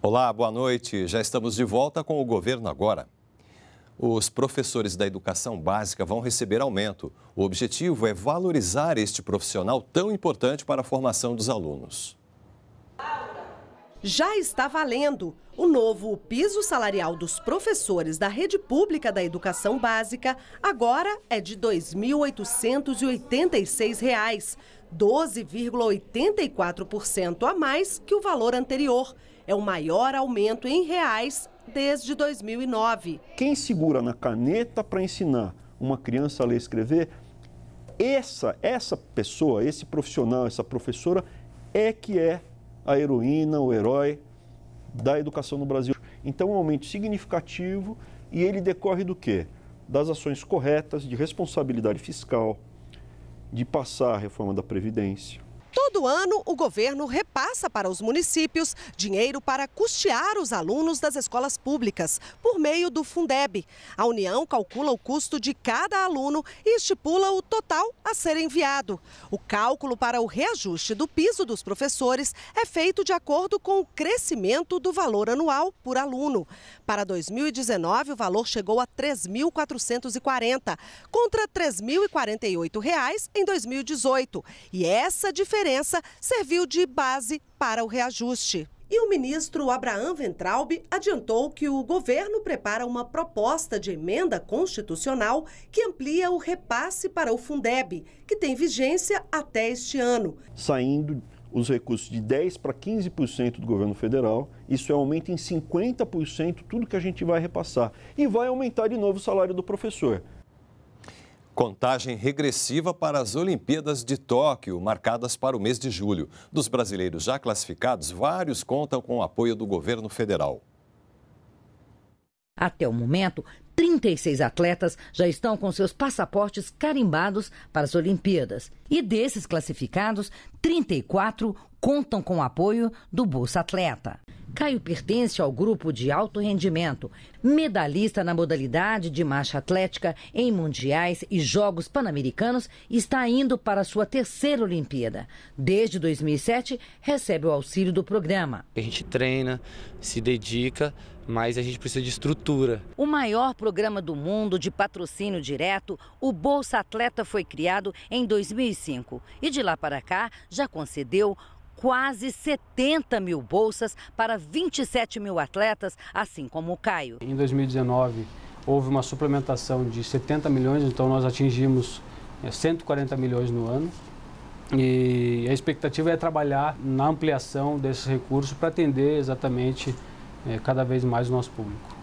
Olá, boa noite. Já estamos de volta com o governo agora. Os professores da educação básica vão receber aumento. O objetivo é valorizar este profissional tão importante para a formação dos alunos. Já está valendo. O novo piso salarial dos professores da rede pública da educação básica agora é de R$ 2.886 12,84% a mais que o valor anterior. É o maior aumento em reais desde 2009. Quem segura na caneta para ensinar uma criança a ler e escrever, essa, essa pessoa, esse profissional, essa professora, é que é a heroína, o herói da educação no Brasil. Então, é um aumento significativo e ele decorre do quê? Das ações corretas de responsabilidade fiscal, de passar a reforma da Previdência. Todo ano, o governo repassa para os municípios dinheiro para custear os alunos das escolas públicas, por meio do Fundeb. A União calcula o custo de cada aluno e estipula o total a ser enviado. O cálculo para o reajuste do piso dos professores é feito de acordo com o crescimento do valor anual por aluno. Para 2019, o valor chegou a R$ 3.440, contra R$ 3.048 em 2018. E essa diferença serviu de base para o reajuste. E o ministro Abraham Ventralbe adiantou que o governo prepara uma proposta de emenda constitucional que amplia o repasse para o Fundeb, que tem vigência até este ano. Saindo os recursos de 10% para 15% do governo federal, isso é aumento em 50% tudo que a gente vai repassar. E vai aumentar de novo o salário do professor. Contagem regressiva para as Olimpíadas de Tóquio, marcadas para o mês de julho. Dos brasileiros já classificados, vários contam com o apoio do governo federal. Até o momento, 36 atletas já estão com seus passaportes carimbados para as Olimpíadas. E desses classificados, 34 contam com o apoio do Bolsa Atleta. Caio pertence ao grupo de alto rendimento, medalhista na modalidade de marcha atlética em mundiais e Jogos Pan-Americanos, está indo para sua terceira Olimpíada. Desde 2007, recebe o auxílio do programa. A gente treina, se dedica, mas a gente precisa de estrutura. O maior programa do mundo de patrocínio direto, o Bolsa Atleta, foi criado em 2005 e de lá para cá já concedeu quase 70 mil bolsas para 27 mil atletas, assim como o Caio. Em 2019, houve uma suplementação de 70 milhões, então nós atingimos 140 eh, milhões no ano. E a expectativa é trabalhar na ampliação desses recursos para atender exatamente é, cada vez mais o nosso público.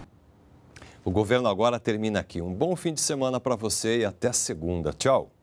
O governo agora termina aqui. Um bom fim de semana para você e até segunda. Tchau.